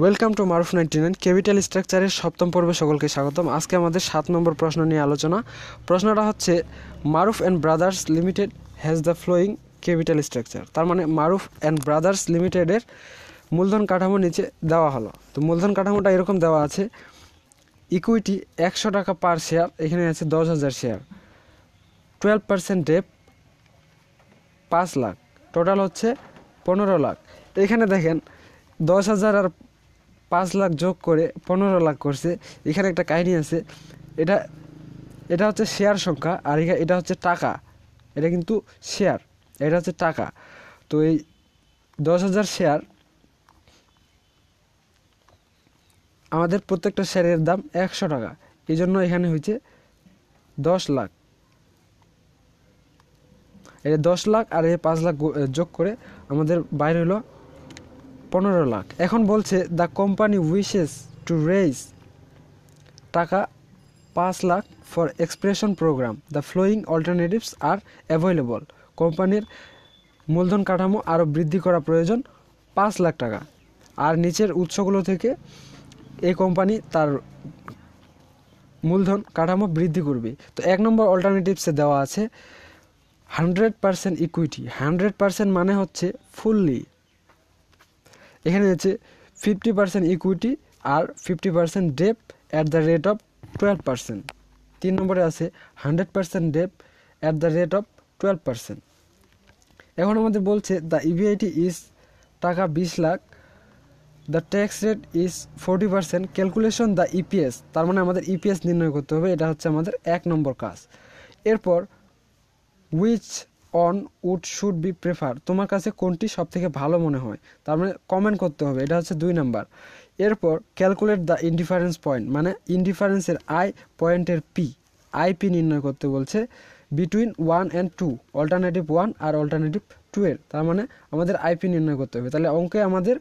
welcome to Maruf ninety nine capital স্ট্রাকচারের সপ্তম পর্বে সকলকে স্বাগতম আজকে আমাদের সাত নম্বর প্রশ্ন নিয়ে আলোচনা প্রশ্নটা হচ্ছে Maruf and Brothers Limited has the following capital structure তার মানে মারুফ অ্যান্ড ব্রাদার্স লিমিটেডের মূলধন কাঠামো নিচে দেওয়া হলো তো মূলধন কাঠামোটা এরকম দেওয়া আছে ইকুইটি একশো টাকা পার শেয়ার এখানে আছে দশ হাজার শেয়ার টুয়েলভ পার্সেন্ট ডেপ পাঁচ লাখ টোটাল হচ্ছে পনেরো লাখ এখানে দেখেন দশ হাজার আর পাঁচ লাখ যোগ করে পনেরো লাখ করছে এখানে একটা কাহিনী আছে এটা এটা হচ্ছে শেয়ার সংখ্যা আর এটা হচ্ছে টাকা এটা কিন্তু শেয়ার এটা হচ্ছে টাকা তো এই দশ হাজার শেয়ার আমাদের প্রত্যেকটা শেয়ারের দাম একশো টাকা এই জন্য এখানে হয়েছে দশ লাখ এটা দশ লাখ আর এই পাঁচ লাখ যোগ করে আমাদের বাইরে হলো পনেরো লাখ এখন বলছে the company wishes to raise taka পাঁচ lakh for expansion programme the following alternatives are available কোম্পানির মূলধন কাঠামো আরও বৃদ্ধি করা প্রয়োজন পাঁচ লাখ টাকা আর নিচের উৎসগুলো থেকে এই কোম্পানি তার মূলধন কাঠামো বৃদ্ধি করবে তো এক নম্বর অল্টারনেটিভসে দেওয়া আছে hundred percent equity hundred percent মানে হচ্ছে ফুললি এখানে হচ্ছে ফিফটি পার্সেন্ট ইকুইটি আর fifty percent dep at the rate of twelve percent তিন নম্বরে আছে hundred percent dep at the rate of twelve percent এখন আমাদের বলছে দ্য ইভিআইটি ইজ টাকা বিশ lakh the tax rate is forty percent calculation the EPS তার মানে আমাদের ইপিএস e নির্ণয় করতে হবে এটা হচ্ছে আমাদের এক নম্বর কাজ এরপর which one would should be prefer তোমার কাছে কোনটি সবথেকে ভালো মনে হয় তার মানে কমেন্ট করতে হবে এটা হচ্ছে দুই নাম্বার এরপর ক্যালকুলেট দ্য ইনডিফারেন্স পয়েন্ট মানে ইনডিফারেন্সের আই পয়েন্টের পি আই পি নির্ণয় করতে বলছে between one and two alternative one আর অল্টারনেটিভ টু এর তার মানে আমাদের আইপি নির্ণয় করতে হবে তাহলে অঙ্কে আমাদের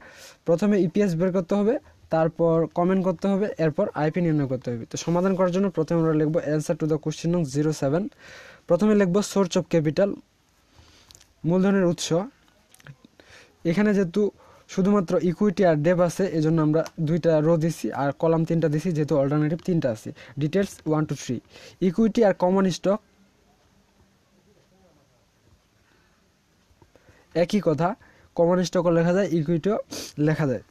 প্রথমে ইপিএস e বের করতে হবে তারপর কমেন্ট করতে হবে এরপর আইপি নির্ণয় করতে হবে তো সমাধান করার জন্য প্রথমে আমরা লিখবো অ্যান্সার টু দ্য কোশ্চেন নং জিরো সেভেন প্রথমে লিখবো সোর্স অফ ক্যাপিটাল মূলধনের উৎস এখানে যেহেতু শুধুমাত্র ইকুইটি আর ডেভ আছে এজন্য আমরা দুইটা রো দিছি আর কলাম তিনটা দিছি যেহেতু অল্টারনেটিভ তিনটা আছে details one two three equity আর কমন স্টক একই কথা কমন স্টকও লেখা যায় ইকুইটিও লেখা যায়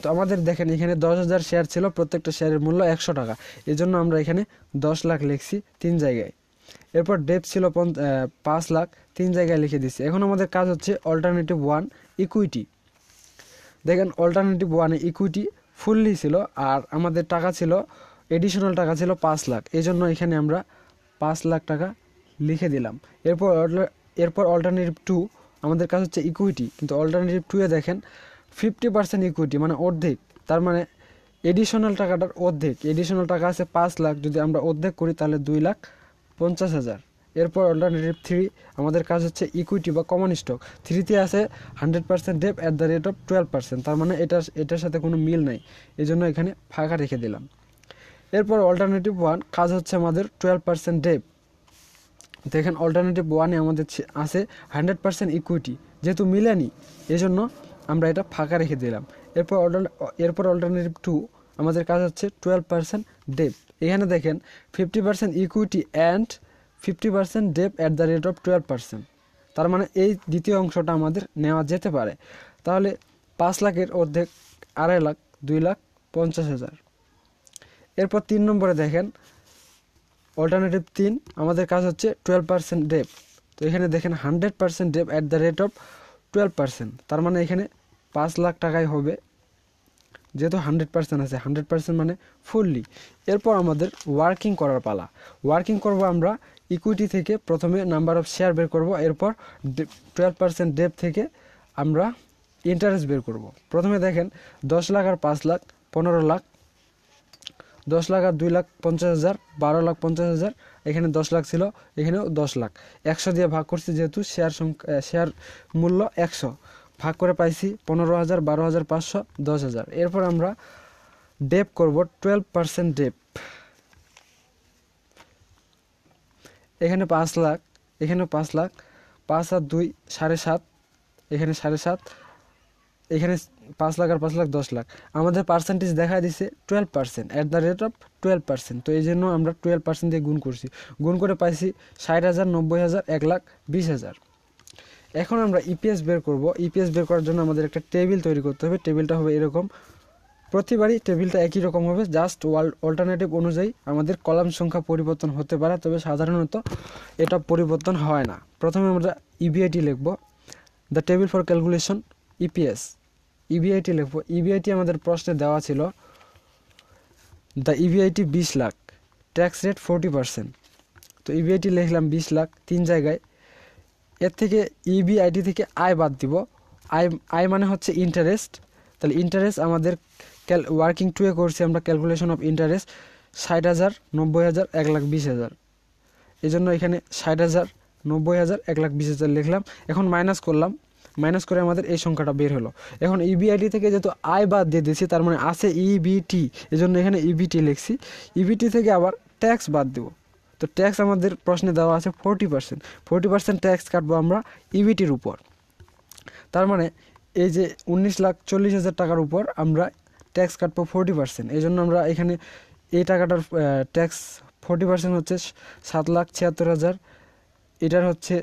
তো আমাদের দেখেন এখানে দশ হাজার শেয়ার ছিল প্রত্যেকটা শেয়ারের মূল্য একশো টাকা এজন্য আমরা এখানে দশ লাখ লিখছি তিন জায়গায় এরপর ডেপ ছিল পাঁচ লাখ তিন জায়গায় লিখে দিচ্ছি এখন আমাদের কাজ হচ্ছে অল্টারনেটিভ ওয়ান ইকুইটি দেখেন অল্টারনেটিভ ওয়ানে ইকুইটি ফুললি ছিল আর আমাদের টাকা ছিল এডিশনাল টাকা ছিল পাঁচ লাখ এই জন্য এখানে আমরা পাঁচ লাখ টাকা লিখে দিলাম এরপর এরপর অল্টারনেটিভ টু আমাদের কাজ হচ্ছে ইকুইটি কিন্তু অল্টারনেটিভ টুয়ে দেখেন ফিফটি পার্সেন্ট ইকুইটি মানে অর্ধেক তার মানে এডিশনাল টাকাটার অর্ধেক এডিশনাল টাকা আছে পাঁচ লাখ যদি আমরা অর্ধেক করি তাহলে দুই লাখ পঞ্চাশ হাজার এরপর অল্টারনেটিভ থ্রি আমাদের কাজ হচ্ছে ইকুইটি বা কমন স্টক থ্রিতে আছে hundred percent dep at the rate of twelve percent তার মানে এটার এটার সাথে কোনো মিল নাই এই জন্য এখানে ফাঁকা রেখে দিলাম এরপর অল্টারনেটিভ ওয়ান কাজ হচ্ছে আমাদের টুয়েলভ পার্সেন্ট ডেপ দেখেন অল্টারনেটিভ ওয়ানে আমাদের আছে হান্ড্রেড পার্সেন্ট ইকুইটি যেহেতু মিলেনি এই জন্য আমরা এটা ফাঁকা রেখে দিলাম এরপর অল্টার এরপর অল্টারনেটিভ টু আমাদের কাজ হচ্ছে টুয়েলভ পার্সেন্ট ডেপ এখানে দেখেন fifty percent equity and fifty percent dep at the rate of twelve percent তার মানে এই দ্বিতীয় অংশটা আমাদের নেওয়া যেতে পারে তাহলে পাঁচ লাখের অর্ধেক আড়াই লাখ দুই লাখ পঞ্চাশ হাজার এরপর তিন নম্বরে দেখেন অল্টারনেটিভ তিন আমাদের কাজ হচ্ছে টুয়েলভ পার্সেন্ট ডেপ তো এখানে দেখেন hundred percent dep at the rate of twelve percent তার মানে এখানে পাঁচ লাখ টাকাই হবে যেহেতু হান্ড্রেড পার্সেন্ট আছে হান্ড্রেড পার্সেন্ট মানে ফুললি এরপর আমাদের ওয়ার্কিং করার পালা ওয়ার্কিং করব আমরা ইকুইটি থেকে প্রথমে নাম্বার অফ শেয়ার বের করব এরপর টুয়েলভ পার্সেন্ট ডেপ থেকে আমরা ইন্টারেস্ট বের করব প্রথমে দেখেন দশ লাখ আর পাঁচ লাখ পনেরো লাখ দশ লাখ আর দুই লাখ পঞ্চাশ হাজার বারো লাখ পঞ্চাশ হাজার এখানে দশ লাখ ছিল এখানেও দশ লাখ একশো দিয়ে ভাগ করছি যেহেতু শেয়ার সংখ্যা শেয়ার মূল্য একশো ভাগ করে পাইছি পনেরো হাজার বারো হাজার পাঁচশো দশ হাজার এরপর আমরা ডেপ করব টুয়েলভ পার্সেন্ট ডেপ এখানে পাঁচ লাখ এখানে পাঁচ লাখ পাঁচ আর দুই সাড়ে সাত এখানে সাড়ে সাত এখানে পাঁচ লাখ আর পাঁচ লাখ দশ লাখ আমাদের পার্সেন্টেজ দেখা দিছে twelve percent at the rate of twelve percent তো এই জন্য আমরা টুয়েলভ পার্সেন্ট দিয়ে গুণ করছি গুণ করে পাইছি ষাট হাজার নব্বই হাজার এক লাখ বিশ হাজার এখন আমরা ইপিএস e বের করব ইপিএস e বের করার জন্য আমাদের একটা টেবিল তৈরি করতে হবে টেবিলটা হবে এরকম প্রতিবারই টেবিলটা একই রকম হবে জাস্ট ওয়াল অল্টারনেটিভ অনুযায়ী আমাদের কলাম সংখ্যা পরিবর্তন হতে পারে তবে সাধারণত এটা পরিবর্তন হয় না প্রথমে আমরা ইবিআইটি e লিখব the table for calculation EPS EBIT লিখব ইবিআইটি আমাদের প্রশ্নে দেওয়া ছিল দ্য ইবিআইটি বিশ lakh tax rate forty percent তো ইবিআইটি লিখলাম বিশ লাখ তিন জায়গায় এর থেকে ইবিআইডি e, থেকে আয় বাদ দিব আয় আয় মানে হচ্ছে ইন্টারেস্ট তাহলে ইন্টারেস্ট আমাদের ক্যাল ওয়ার্কিং টুয়ে করছি আমরা ক্যালকুলেশন অফ ইন্টারেস্ট ষাট হাজার নব্বই হাজার এক লাখ বিশ হাজার এই জন্য এখানে ষাট হাজার নব্বই হাজার এক লাখ বিশ হাজার লিখলাম এখন মাইনাস করলাম মাইনাস করে আমাদের এই সংখ্যাটা বের হলো এখন ইবিআইটি e, থেকে যেহেতু আয় বাদ দিয়ে দিয়েছি তার মানে আছে ইবিটি e, জন্য এখানে ইবিটি লিখছি ইবিটি থেকে আবার ট্যাক্স বাদ দেবো তো ট্যাক্স আমাদের প্রশ্নে দেওয়া আছে forty percent forty percent tax কাটবো আমরা ইভিটির e উপর তার মানে এই যে উনিশ লাখ চল্লিশ হাজার টাকার উপর আমরা ট্যাক্স কাটবো ফোরটি পার্সেন্ট এই জন্য আমরা এখানে এই টাকাটার ট্যাক্স ফোরটি পার্সেন্ট হচ্ছে সাত লাখ ছিয়াত্তর হাজার এটার হচ্ছে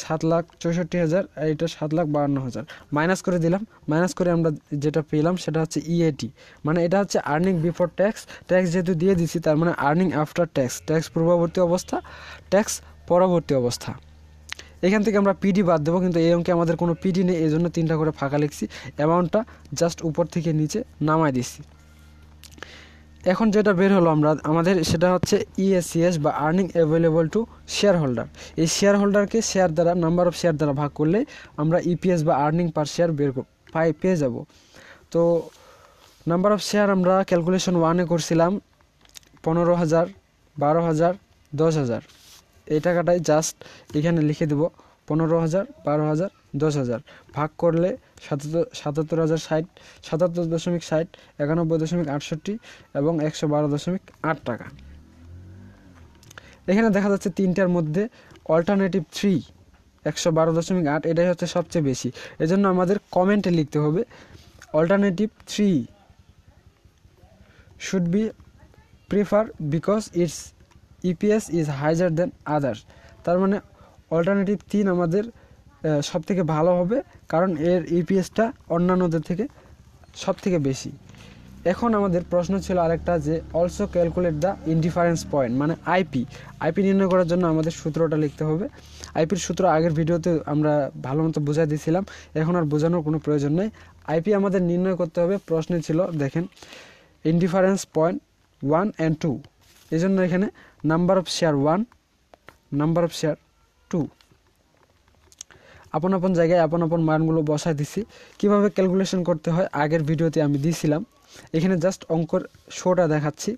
সাত লাখ চৌষট্টি হাজার আর এটা সাত লাখ বাহান্ন হাজার মাইনাস করে দিলাম মাইনাস করে আমরা যেটা পেলাম সেটা হচ্ছে ইএটি e মানে এটা হচ্ছে আর্নিং বিফোর ট্যাক্স ট্যাক্স যেহেতু দিয়ে দিছি তার মানে আর্নিং আফটার ট্যাক্স ট্যাক্স পূর্ববর্তী অবস্থা ট্যাক্স পরবর্তী অবস্থা এখান থেকে আমরা পিডি বাদ দেবো কিন্তু এই অঙ্কে আমাদের কোনো পিডি নেই এই জন্য তিনটা করে ফাঁকা লিখছি অ্যামাউন্টটা জাস্ট উপর থেকে নিচে নামায় দিচ্ছি এখন যেটা বের হলো আমরা আমাদের সেটা হচ্ছে ইএসিএস e বা earning available to share holder এই শেয়ার হোল্ডারকে শেয়ার দ্বারা নাম্বার অফ শেয়ার দ্বারা ভাগ করলে আমরা ইপিএস e বা আর্নিং পার শেয়ার বের পাই পেয়ে যাব তো নাম্বার অফ শেয়ার আমরা ক্যালকুলেশন ওয়ানে করছিলাম পনেরো হাজার বারো হাজার দশ হাজার এই টাকাটাই জাস্ট এখানে লিখে দেবো পনেরো হাজার বারো হাজার দশ হাজার ভাগ করলে সাতাত্তর সাতাত্তর হাজার ষাট সাতাত্তর দশমিক ষাট একানব্বই দশমিক আটষট্টি এবং একশো বারো দশমিক আট টাকা এখানে দেখা যাচ্ছে তিনটার মধ্যে অল্টারনেটিভ থ্রি একশো বারো দশমিক আট এটাই হচ্ছে সবচেয়ে বেশি এজন্য আমাদের কমেন্টে লিখতে হবে alternative three should be prefer because it's EPS is higher than others তার মানে অল্টারনেটিভ তিন আমাদের সব থেকে ভালো হবে কারণ এর ইপিএসটা e অন্যান্যদের থেকে সব থেকে বেশি এখন আমাদের প্রশ্ন ছিল আরেকটা যে also calculate the indifference point মানে আইপি আইপি নির্ণয় করার জন্য আমাদের সূত্রটা লিখতে হবে আইপির সূত্র আগের ভিডিওতে আমরা ভালো মতো বোঝাই দিয়েছিলাম এখন আর বোঝানোর কোনো প্রয়োজন নেই আইপি আমাদের নির্ণয় করতে হবে প্রশ্নে ছিল দেখেন indifference point one and two এই জন্য এখানে number of share one number of share two আপন আপন জায়গায় আপন আপন মানগুলো বসায় দিছি কিভাবে ক্যালকুলেশন করতে হয় আগের ভিডিওতে আমি দিয়েছিলাম এখানে জাস্ট অঙ্কর শোটা দেখাচ্ছি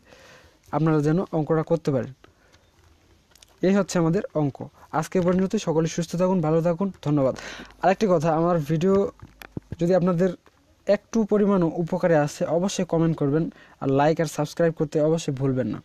আপনারা যেন অঙ্কটা করতে পারেন এই হচ্ছে আমাদের অঙ্ক আজকে পর্যন্ত সকলে সুস্থ থাকুন ভালো থাকুন ধন্যবাদ আরেকটি কথা আমার ভিডিও যদি আপনাদের একটু পরিমাণও উপকারে আসে অবশ্যই কমেন্ট করবেন আর লাইক আর সাবস্ক্রাইব করতে অবশ্যই ভুলবেন না